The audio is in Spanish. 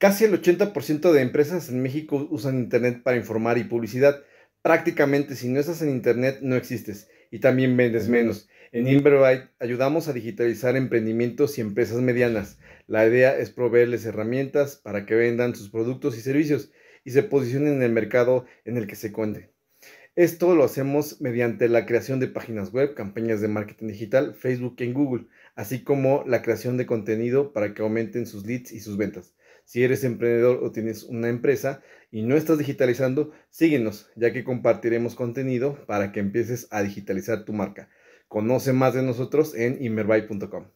Casi el 80% de empresas en México usan Internet para informar y publicidad. Prácticamente si no estás en Internet no existes y también vendes menos. En Inverbyte ayudamos a digitalizar emprendimientos y empresas medianas. La idea es proveerles herramientas para que vendan sus productos y servicios y se posicionen en el mercado en el que se cuenten. Esto lo hacemos mediante la creación de páginas web, campañas de marketing digital, Facebook y Google, así como la creación de contenido para que aumenten sus leads y sus ventas. Si eres emprendedor o tienes una empresa y no estás digitalizando, síguenos, ya que compartiremos contenido para que empieces a digitalizar tu marca. Conoce más de nosotros en imerbay.com.